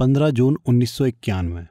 15 जून उन्नीस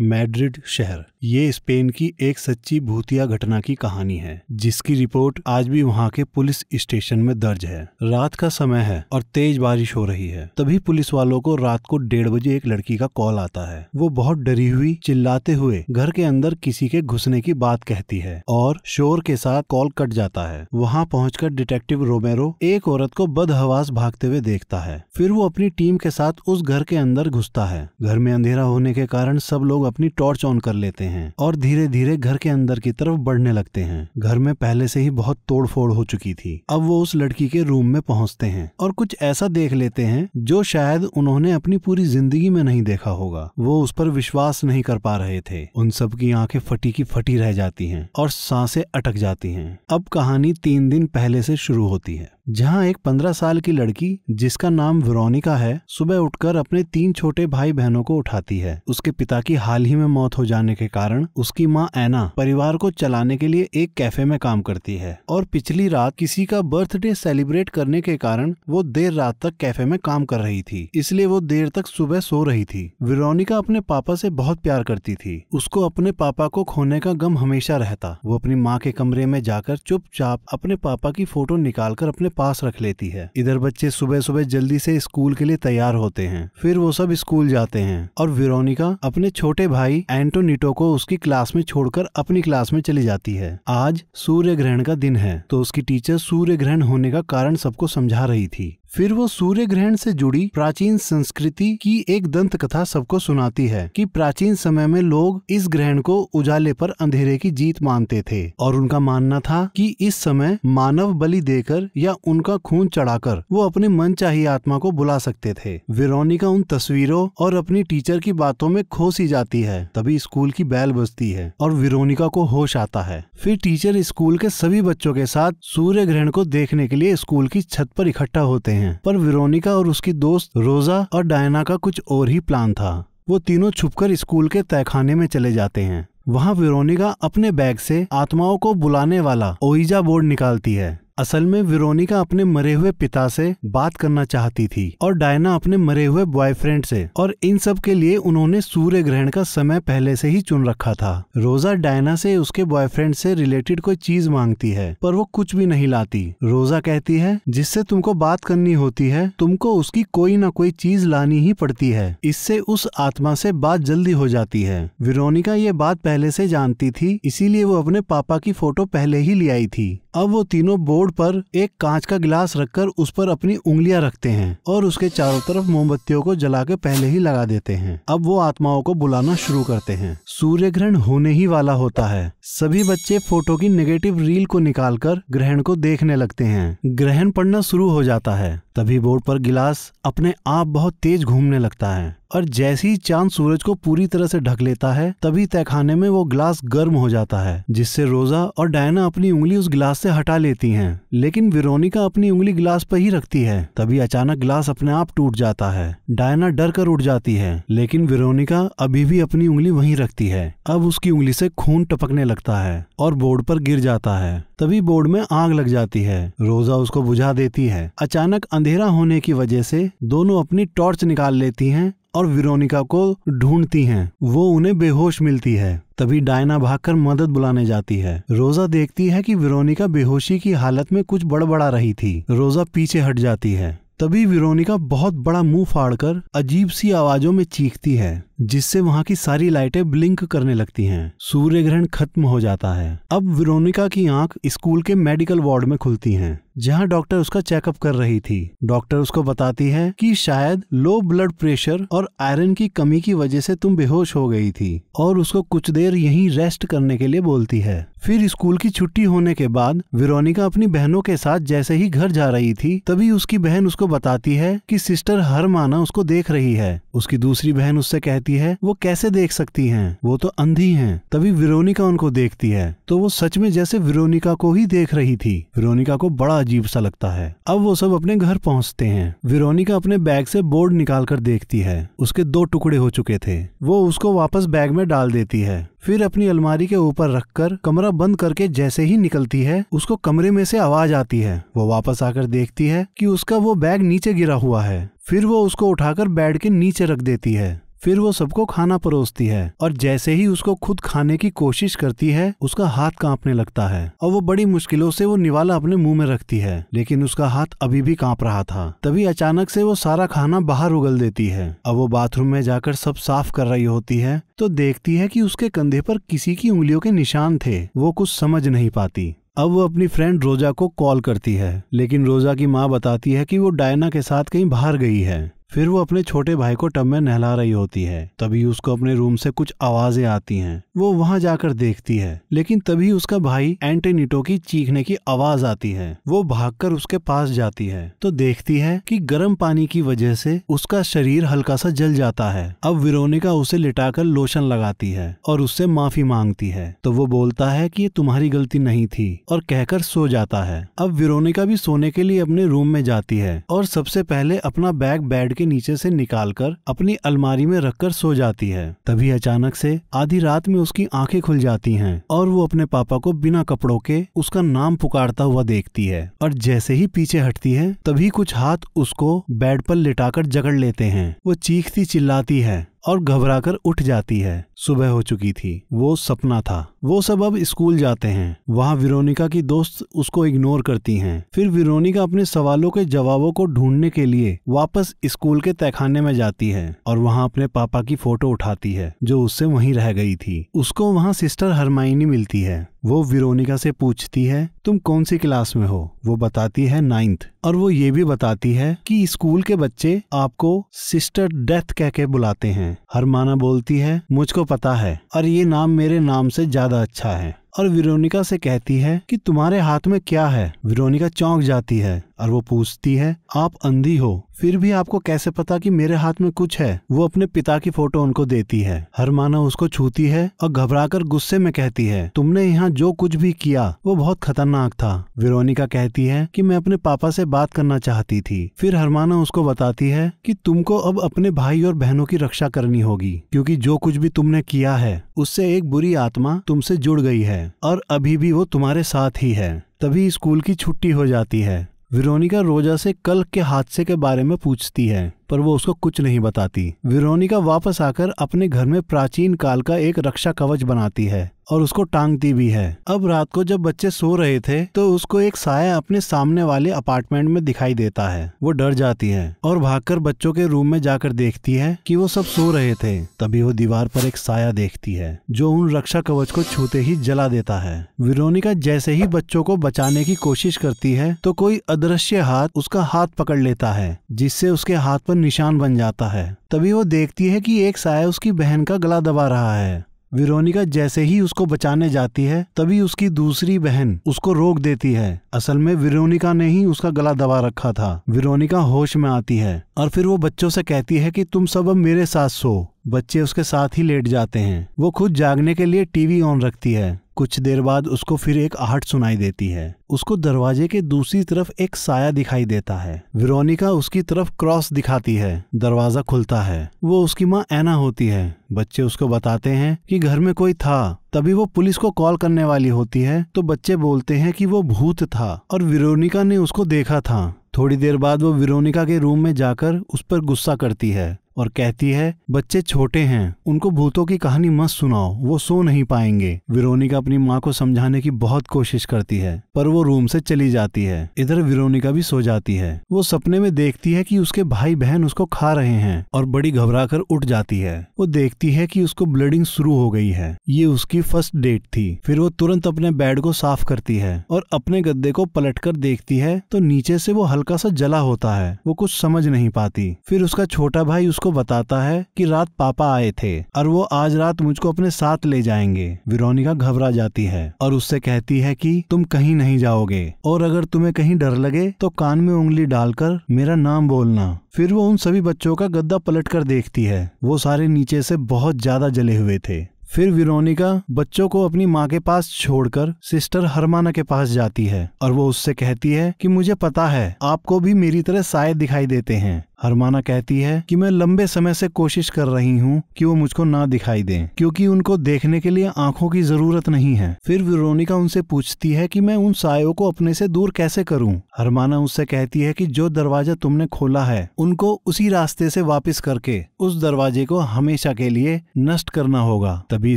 मैड्रिड शहर ये स्पेन की एक सच्ची भूतिया घटना की कहानी है जिसकी रिपोर्ट आज भी वहाँ के पुलिस स्टेशन में दर्ज है रात का समय है और तेज बारिश हो रही है तभी पुलिस वालों को रात को डेढ़ बजे एक लड़की का कॉल आता है वो बहुत डरी हुई चिल्लाते हुए घर के अंदर किसी के घुसने की बात कहती है और शोर के साथ कॉल कट जाता है वहाँ पहुँच डिटेक्टिव रोमेरो एक औरत को बदहवास भागते हुए देखता है फिर वो अपनी टीम के साथ उस घर के अंदर घुसता है घर में अंधेरा होने के कारण सब लोग अपनी टॉर्च ऑन कर लेते हैं और धीरे धीरे घर के अंदर की तरफ बढ़ने लगते हैं घर में पहले से ही बहुत तोड़फोड़ हो चुकी थी अब वो उस लड़की के रूम में पहुंचते हैं और कुछ ऐसा देख लेते हैं जो शायद उन्होंने अपनी पूरी जिंदगी में नहीं देखा होगा वो उस पर विश्वास नहीं कर पा रहे थे उन सब की आंखें फटी की फटी रह जाती हैं और सांसें अटक जाती हैं अब कहानी तीन दिन पहले से शुरू होती है जहाँ एक पंद्रह साल की लड़की जिसका नाम वरोनिका है सुबह उठकर अपने तीन छोटे भाई बहनों को उठाती है उसके पिता की हाल ही में मौत हो जाने के कारण उसकी माँ एना परिवार को चलाने के लिए एक कैफे में काम करती है और पिछली रात किसी का बर्थडे सेलिब्रेट करने के कारण वो देर रात तक कैफे में काम कर रही थी इसलिए वो देर तक सुबह सो रही थी विरोनिका अपने पापा से बहुत प्यार करती थी उसको अपने पापा को खोने का गम हमेशा रहता वो अपनी माँ के कमरे में जाकर चुपचाप अपने पापा की फोटो निकालकर अपने पास रख लेती है इधर बच्चे सुबह सुबह जल्दी से स्कूल के लिए तैयार होते हैं फिर वो सब स्कूल जाते हैं और विरोनिका अपने छोटे भाई एंटोनिटो को उसकी क्लास में छोड़कर अपनी क्लास में चली जाती है आज सूर्य ग्रहण का दिन है तो उसकी टीचर सूर्य ग्रहण होने का कारण सबको समझा रही थी फिर वो सूर्य ग्रहण से जुड़ी प्राचीन संस्कृति की एक दंत कथा सबको सुनाती है कि प्राचीन समय में लोग इस ग्रहण को उजाले पर अंधेरे की जीत मानते थे और उनका मानना था कि इस समय मानव बलि देकर या उनका खून चढ़ाकर वो अपने मन चाहिए आत्मा को बुला सकते थे वेरोनिका उन तस्वीरों और अपनी टीचर की बातों में खोसी जाती है तभी स्कूल की बैल बजती है और विरोनिका को होश आता है फिर टीचर स्कूल के सभी बच्चों के साथ सूर्य ग्रहण को देखने के लिए स्कूल की छत पर इकट्ठा होते हैं हैं पर वेरोनिका और उसकी दोस्त रोजा और डायना का कुछ और ही प्लान था वो तीनों छुपकर स्कूल के तहखाने में चले जाते हैं वहाँ वेरोनिका अपने बैग से आत्माओं को बुलाने वाला ओइजा बोर्ड निकालती है असल में विरोनिका अपने मरे हुए पिता से बात करना चाहती थी और डायना अपने मरे हुए बॉयफ्रेंड से और इन सब के लिए उन्होंने सूर्य ग्रहण का समय पहले से ही चुन रखा था रोजा डायना से उसके बॉयफ्रेंड से रिलेटेड कोई चीज मांगती है पर वो कुछ भी नहीं लाती रोजा कहती है जिससे तुमको बात करनी होती है तुमको उसकी कोई ना कोई चीज लानी ही पड़ती है इससे उस आत्मा से बात जल्दी हो जाती है विरोनिका ये बात पहले से जानती थी इसीलिए वो अपने पापा की फोटो पहले ही ले आई थी अब वो तीनों बोर्ड बोर्ड पर एक कांच का गिलास रखकर उस पर अपनी उंगलियां रखते हैं और उसके चारों तरफ मोमबत्तियों को जला के पहले ही लगा देते हैं अब वो आत्माओं को बुलाना शुरू करते हैं सूर्य ग्रहण होने ही वाला होता है सभी बच्चे फोटो की नेगेटिव रील को कर ग्रहण को देखने लगते हैं ग्रहण पढ़ना शुरू हो जाता है तभी बोर्ड पर गिलास अपने आप बहुत तेज घूमने लगता है और जैसे ही चांद सूरज को पूरी तरह से ढक लेता है तभी तहखाने में वो गिलास गर्म हो जाता है जिससे रोजा और डायना अपनी उंगली उस गिलास से हटा लेती हैं लेकिन विरोनिका अपनी उंगली गिलास पर ही रखती है तभी अचानक गिलास अपने आप टूट जाता है डायना डर कर उठ जाती है लेकिन विरोनिका अभी भी अपनी उंगली वही रखती है अब उसकी उंगली से खून टपकने लगता है और बोर्ड पर गिर जाता है तभी बोर्ड में आग लग जाती है रोजा उसको बुझा देती है अचानक अंधेरा होने की वजह से दोनों अपनी टॉर्च निकाल लेती हैं और विरोनिका को ढूंढती हैं वो उन्हें बेहोश मिलती है तभी डायना भागकर मदद बुलाने जाती है रोजा देखती है कि विरोनिका बेहोशी की हालत में कुछ बड़बड़ा रही थी रोजा पीछे हट जाती है तभी विरोनिका बहुत बड़ा मुंह फाड़कर अजीब सी आवाजों में चीखती है जिससे वहाँ की सारी लाइटें ब्लिंक करने लगती हैं सूर्य ग्रहण खत्म हो जाता है अब विरोनिका की आंख स्कूल के मेडिकल वार्ड में खुलती हैं जहां डॉक्टर उसका चेकअप कर रही थी डॉक्टर उसको बताती है कि शायद लो ब्लड प्रेशर और आयरन की कमी की वजह से तुम बेहोश हो गई थी और उसको कुछ देर यहीं रेस्ट करने के लिए बोलती है फिर स्कूल की छुट्टी होने के बाद विरोनिका अपनी बहनों के साथ जैसे ही घर जा रही थी तभी उसकी बहन उसको बताती है कि सिस्टर हर माना उसको देख रही है उसकी दूसरी बहन उससे कहती सकती है वो कैसे देख सकती हैं वो तो अंधी हैं तभी विरोनिका उनको देखती है तो वो सच में जैसे विरोनिका को ही देख रही थी विरोनिका को बड़ा अजीब सा लगता है अब वो सब अपने घर पहुंचते हैं विरोनिका अपने बैग से बोर्ड निकाल कर देखती है उसके दो टुकड़े हो चुके थे वो उसको वापस बैग में डाल देती है फिर अपनी अलमारी के ऊपर रखकर कमरा बंद करके जैसे ही निकलती है उसको कमरे में से आवाज आती है वो वापस आकर देखती है कि उसका वो बैग नीचे गिरा हुआ है फिर वो उसको उठाकर बेड के नीचे रख देती है फिर वो सबको खाना परोसती है और जैसे ही उसको खुद खाने की कोशिश करती है उसका हाथ कांपने लगता है और वो बड़ी मुश्किलों से वो निवाला अपने मुंह में रखती है लेकिन उसका हाथ अभी भी कांप रहा था तभी अचानक से वो सारा खाना बाहर उगल देती है अब वो बाथरूम में जाकर सब साफ कर रही होती है तो देखती है कि उसके कंधे पर किसी की उंगलियों के निशान थे वो कुछ समझ नहीं पाती अब वो अपनी फ्रेंड रोजा को कॉल करती है लेकिन रोजा की माँ बताती है कि वो डायना के साथ कहीं बाहर गई है फिर वो अपने छोटे भाई को टब में नहला रही होती है तभी उसको अपने रूम से कुछ आवाजें आती हैं वो वहां जाकर देखती है लेकिन तभी उसका भाई एंटेनिटो की चीखने की आवाज आती है वो भागकर उसके पास जाती है तो देखती है कि गर्म पानी की वजह से उसका शरीर हल्का सा जल जाता है अब विरोनिका उसे लिटाकर लोशन लगाती है और उससे माफी मांगती है तो वो बोलता है कि ये तुम्हारी गलती नहीं थी और कहकर सो जाता है अब विरोनिका भी सोने के लिए अपने रूम में जाती है और सबसे पहले अपना बैग के के नीचे से निकालकर अपनी अलमारी में रखकर सो जाती है तभी अचानक से आधी रात में उसकी आंखें खुल जाती हैं और वो अपने पापा को बिना कपड़ों के उसका नाम पुकारता हुआ देखती है और जैसे ही पीछे हटती है तभी कुछ हाथ उसको बेड पर लिटाकर जकड़ लेते हैं वो चीखती चिल्लाती है और घबराकर उठ जाती है सुबह हो चुकी थी वो सपना था वो सब अब स्कूल जाते हैं वहाँ विरोनिका की दोस्त उसको इग्नोर करती हैं फिर विरोनिका अपने सवालों के जवाबों को ढूंढने के लिए वापस स्कूल के तहखाने में जाती है और वहाँ अपने पापा की फोटो उठाती है जो उससे वहीं रह गई थी उसको वहाँ सिस्टर हरमाइनी मिलती है वो विरोनिका से पूछती है तुम कौन सी क्लास में हो वो बताती है नाइन्थ और वो ये भी बताती है कि स्कूल के बच्चे आपको सिस्टर डेथ कह के बुलाते हैं हरमाना बोलती है मुझको पता है और ये नाम मेरे नाम से ज्यादा अच्छा है और विरोनिका से कहती है कि तुम्हारे हाथ में क्या है विरोनिका चौंक जाती है और वो पूछती है आप अंधी हो फिर भी आपको कैसे पता कि मेरे हाथ में कुछ है वो अपने पिता की फोटो उनको देती है हर माना उसको छूती है और घबराकर गुस्से में कहती है तुमने यहाँ जो कुछ भी किया वो बहुत खतरनाक था विरोनिका कहती है कि मैं अपने पापा से बात करना चाहती थी फिर हरमाना उसको बताती है कि तुमको अब अपने भाई और बहनों की रक्षा करनी होगी क्योंकि जो कुछ भी तुमने किया है उससे एक बुरी आत्मा तुमसे जुड़ गई है और अभी भी वो तुम्हारे साथ ही है तभी स्कूल की छुट्टी हो जाती है विरोनिका रोजा से कल के हादसे के बारे में पूछती है पर वो उसको कुछ नहीं बताती विरोनिका वापस आकर अपने घर में प्राचीन काल का एक रक्षा कवच बनाती है और उसको टांगती भी है अब रात को जब बच्चे सो रहे थे तो उसको एक साया अपने सामने वाले अपार्टमेंट में दिखाई देता है वो डर जाती है और भागकर बच्चों के रूम में जाकर देखती है कि वो सब सो रहे थे तभी वो दीवार पर एक साया देखती है जो उन रक्षा कवच को छूते ही जला देता है विरोनिका जैसे ही बच्चों को बचाने की कोशिश करती है तो कोई अदृश्य हाथ उसका हाथ पकड़ लेता है जिससे उसके हाथ पर निशान बन जाता है तभी वो देखती है कि एक साया उसकी बहन का गला दबा रहा है विरोनिका जैसे ही उसको बचाने जाती है तभी उसकी दूसरी बहन उसको रोक देती है असल में विरोनिका ने ही उसका गला दबा रखा था विरोनिका होश में आती है और फिर वो बच्चों से कहती है कि तुम सब अब मेरे साथ सो बच्चे उसके साथ ही लेट जाते हैं वो खुद जागने के लिए टीवी ऑन रखती है कुछ देर बाद उसको फिर एक आहट सुनाई देती है उसको दरवाजे के दूसरी तरफ एक साया दिखाई देता है विरोनिका उसकी तरफ क्रॉस दिखाती है दरवाजा खुलता है वो उसकी माँ ऐना होती है बच्चे उसको बताते हैं कि घर में कोई था तभी वो पुलिस को कॉल करने वाली होती है तो बच्चे बोलते हैं कि वो भूत था और विरोनिका ने उसको देखा था थोड़ी देर बाद वो विरोनिका के रूम में जाकर उस पर गुस्सा करती है और कहती है बच्चे छोटे हैं उनको भूतों की कहानी मत सुनाओ वो सो नहीं पाएंगे विरोनिका अपनी माँ को समझाने की बहुत कोशिश करती है पर वो रूम से चली जाती है इधर विरोनिका भी सो जाती है वो सपने में देखती है कि उसके भाई बहन उसको खा रहे हैं और बड़ी घबरा कर उठ जाती है वो देखती है कि उसको ब्लीडिंग शुरू हो गई है ये उसकी फर्स्ट डेट थी फिर वो तुरंत अपने बेड को साफ करती है और अपने गद्दे को पलट कर देखती है तो नीचे से वो हल्का सा जला होता है वो कुछ समझ नहीं पाती फिर उसका छोटा भाई उसको उसको बताता है कि रात पापा आए थे और वो आज रात मुझको अपने साथ ले जाएंगे विरोनिका घबरा जाती है और उससे कहती है कि तुम कहीं नहीं जाओगे और अगर तुम्हें कहीं डर लगे तो कान में उंगली डालकर मेरा नाम बोलना फिर वो उन सभी बच्चों का गद्दा पलट कर देखती है वो सारे नीचे से बहुत ज्यादा जले हुए थे फिर विरोनिका बच्चों को अपनी माँ के पास छोड़कर सिस्टर हरमाना के पास जाती है और वो उससे कहती है कि मुझे पता है आपको भी मेरी तरह साय दिखाई देते हैं हरमाना कहती है कि मैं लंबे समय से कोशिश कर रही हूँ कि वो मुझको ना दिखाई दें क्योंकि उनको देखने के लिए आंखों की जरूरत नहीं है फिर विरोनिका उनसे पूछती है कि मैं उन सायों को अपने से दूर कैसे करूं हरमाना उससे कहती है कि जो दरवाजा तुमने खोला है उनको उसी रास्ते से वापिस करके उस दरवाजे को हमेशा के लिए नष्ट करना होगा तभी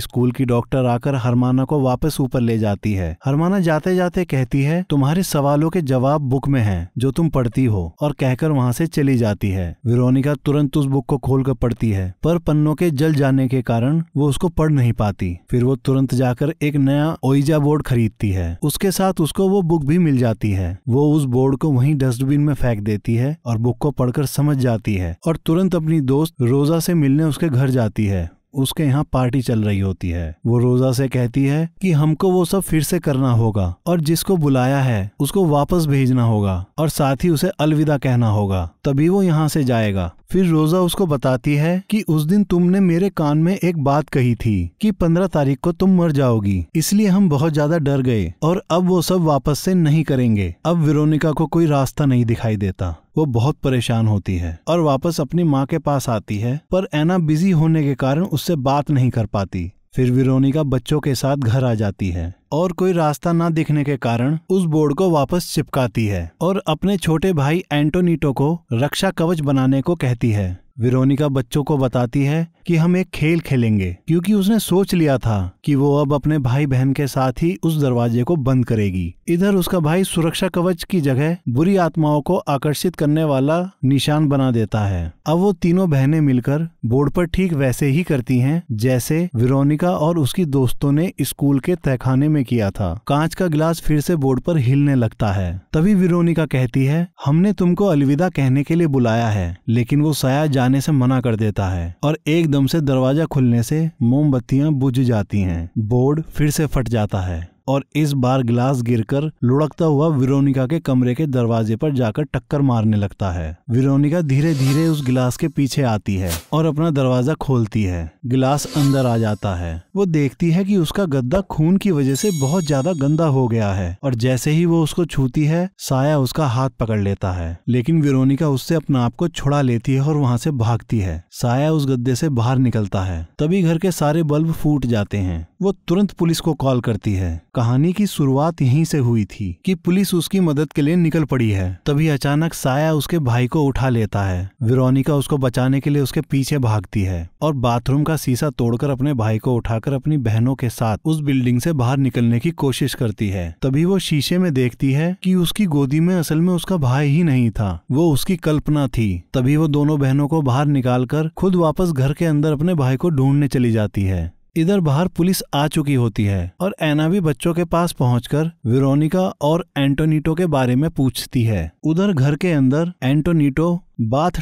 स्कूल की डॉक्टर आकर हरमाना को वापस ऊपर ले जाती है हरमाना जाते जाते कहती है तुम्हारे सवालों के जवाब बुक में है जो तुम पढ़ती हो और कहकर वहाँ से चली जाती है है विरोनिका तुरंत उस बुक को कर पढ़ती है पर पन्नों के जल जाने के कारण वो उसको पढ़ नहीं पाती फिर वो तुरंत जाकर एक नया ओइजा बोर्ड खरीदती है उसके साथ उसको वो बुक भी मिल जाती है वो उस बोर्ड को वहीं डस्टबिन में फेंक देती है और बुक को पढ़कर समझ जाती है और तुरंत अपनी दोस्त रोजा से मिलने उसके घर जाती है उसके यहाँ पार्टी चल रही होती है वो रोजा से कहती है कि हमको वो सब फिर से करना होगा और जिसको बुलाया है उसको वापस भेजना होगा और साथ ही उसे अलविदा कहना होगा तभी वो यहाँ से जाएगा फिर रोजा उसको बताती है कि उस दिन तुमने मेरे कान में एक बात कही थी कि पंद्रह तारीख को तुम मर जाओगी इसलिए हम बहुत ज्यादा डर गए और अब वो सब वापस से नहीं करेंगे अब विरोनिका को कोई रास्ता नहीं दिखाई देता वो बहुत परेशान होती है और वापस अपनी माँ के पास आती है पर ऐना बिजी होने के कारण उससे बात नहीं कर पाती फिर विरोनिका बच्चों के साथ घर आ जाती है और कोई रास्ता ना दिखने के कारण उस बोर्ड को वापस चिपकाती है और अपने छोटे भाई एंटोनीटो को रक्षा कवच बनाने को कहती है विरोनिका बच्चों को बताती है कि हम एक खेल खेलेंगे क्योंकि उसने सोच लिया था कि वो अब अपने भाई बहन के साथ ही उस दरवाजे को बंद करेगी इधर उसका भाई सुरक्षा कवच की जगह बुरी आत्माओं को आकर्षित करने वाला निशान बना देता है अब वो तीनों बहनें मिलकर बोर्ड पर ठीक वैसे ही करती हैं जैसे विरोनिका और उसकी दोस्तों ने स्कूल के तहखाने में किया था कांच का गिलास फिर से बोर्ड पर हिलने लगता है तभी विरोनिका कहती है हमने तुमको अलविदा कहने के लिए बुलाया है लेकिन वो साया जाने से मना कर देता है और एकदम से दरवाजा खुलने से मोमबत्तियां बुझ जाती हैं बोर्ड फिर से फट जाता है और इस बार ग्लास गिरकर लुढ़कता हुआ विरोनिका के कमरे के दरवाजे पर जाकर टक्कर मारने लगता है विरोनिका धीरे धीरे उस गिलास के पीछे आती है और अपना दरवाजा खोलती है गिलास अंदर आ जाता है वो देखती है कि उसका गद्दा खून की वजह से बहुत ज्यादा गंदा हो गया है और जैसे ही वो उसको छूती है साया उसका हाथ पकड़ लेता है लेकिन विरोनिका उससे अपना आप को छुड़ा लेती है और वहां से भागती है साया उस गद्दे से बाहर निकलता है तभी घर के सारे बल्ब फूट जाते हैं वो तुरंत पुलिस को कॉल करती है कहानी की शुरुआत यहीं से हुई थी कि पुलिस उसकी मदद के लिए निकल पड़ी है तभी अचानक साया उसके भाई को उठा लेता है विरोनिका उसको बचाने के लिए उसके पीछे भागती है और बाथरूम का शीशा तोड़कर अपने भाई को उठाकर अपनी बहनों के साथ उस बिल्डिंग से बाहर निकलने की कोशिश करती है तभी वो शीशे में देखती है कि उसकी गोदी में असल में उसका भाई ही नहीं था वो उसकी कल्पना थी तभी वो दोनों बहनों को बाहर निकालकर खुद वापस घर के अंदर अपने भाई को ढूंढने चली जाती है इधर बाहर पुलिस आ चुकी होती है और एना भी बच्चों के पास पहुंचकर विरोनिका और एंटोनीटो के बारे में पूछती है उधर घर के अंदर एंटोनीटो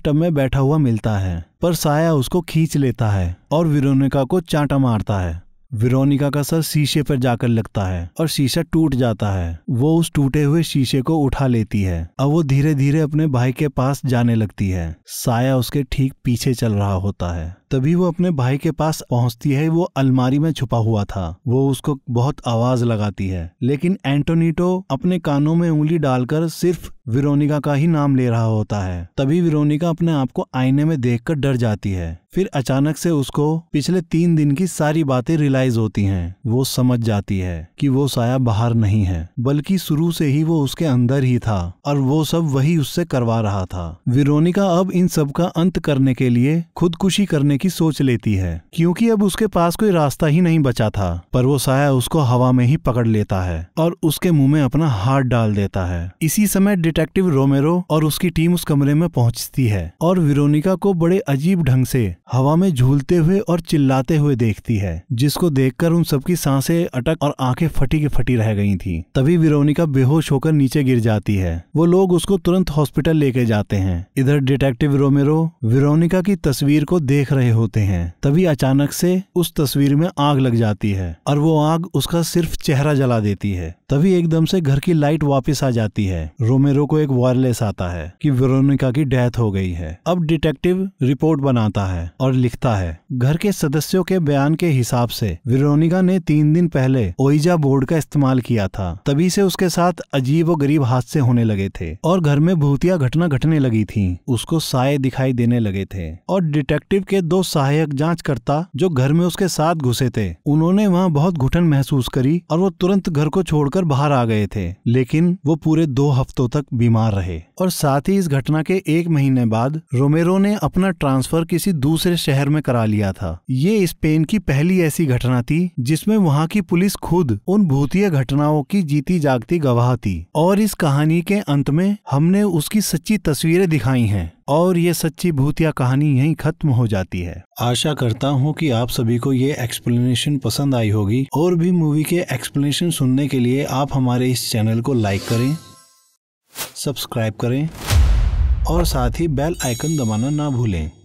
टब में बैठा हुआ मिलता है पर साया उसको खींच लेता है और विरोनिका को चांटा मारता है विरोनिका का सर शीशे पर जाकर लगता है और शीशा टूट जाता है वो उस टूटे हुए शीशे को उठा लेती है अब वो धीरे धीरे अपने भाई के पास जाने लगती है साया उसके ठीक पीछे चल रहा होता है तभी वो अपने भाई के पास पहुंचती है वो अलमारी में छुपा हुआ था वो उसको बहुत आवाज लगाती है लेकिन एंटोनीटो अपने कानों में उंगली डालकर सिर्फ विरोनिका का ही नाम ले रहा होता है तभी विरोनिका अपने आप को आईने में देखकर डर जाती है फिर अचानक से उसको पिछले तीन दिन की सारी बातें रियलाइज होती हैं वो समझ जाती है कि वो साया बाहर नहीं है बल्कि शुरू से ही वो उसके अंदर ही था और वो सब वही उससे करवा रहा था विरोनिका अब इन सब का अंत करने के लिए खुदकुशी करने की सोच लेती है क्योंकि अब उसके पास कोई रास्ता ही नहीं बचा था पर वो साया उसको हवा में ही पकड़ लेता है और उसके मुंह में अपना हाथ डाल देता है इसी समय डिटेक्टिव रोमेरो और उसकी टीम उस कमरे में पहुंचती है और विरोनिका को बड़े अजीब ढंग से हवा में झूलते हुए और चिल्लाते हुए देखती है जिसको देखकर उन सबकी सांसें अटक और आंखें फटी की फटी रह गई थी तभी विरोनिका बेहोश होकर नीचे गिर जाती है वो लोग उसको तुरंत हॉस्पिटल लेके जाते हैं इधर डिटेक्टिव रोमेरो विरोनिका की तस्वीर को देख रहे होते हैं तभी अचानक से उस तस्वीर में आग लग जाती है और वो आग उसका सिर्फ चेहरा जला देती है तभी एकदम से घर की लाइट वापस आ जाती है रोमेरो को एक वायरलेस आता है कि वेरोनिका की डेथ हो गई है अब डिटेक्टिव रिपोर्ट बनाता है और लिखता है घर के सदस्यों के बयान के हिसाब से वेरोनिका ने तीन दिन पहले ओइजा बोर्ड का इस्तेमाल किया था तभी से उसके साथ अजीब और गरीब हादसे होने लगे थे और घर में भूतिया घटना घटने लगी थी उसको साय दिखाई देने लगे थे और डिटेक्टिव के दो सहायक जांचकर्ता जो घर में उसके साथ घुसे थे उन्होंने वहाँ बहुत घुटन महसूस करी और वो तुरंत घर को छोड़कर होकर बाहर आ गए थे लेकिन वो पूरे दो हफ्तों तक बीमार रहे और साथ ही इस घटना के एक महीने बाद रोमेरो ने अपना ट्रांसफर किसी दूसरे शहर में करा लिया था ये स्पेन की पहली ऐसी घटना थी जिसमें वहाँ की पुलिस खुद उन भूतीय घटनाओं की जीती जागती गवाह थी और इस कहानी के अंत में हमने उसकी सच्ची तस्वीरें दिखाई हैं और ये सच्ची भूतिया कहानी यहीं खत्म हो जाती है आशा करता हूँ कि आप सभी को ये एक्सप्लेनेशन पसंद आई होगी और भी मूवी के एक्सप्लेनेशन सुनने के लिए आप हमारे इस चैनल को लाइक करें सब्सक्राइब करें और साथ ही बेल आइकन दबाना ना भूलें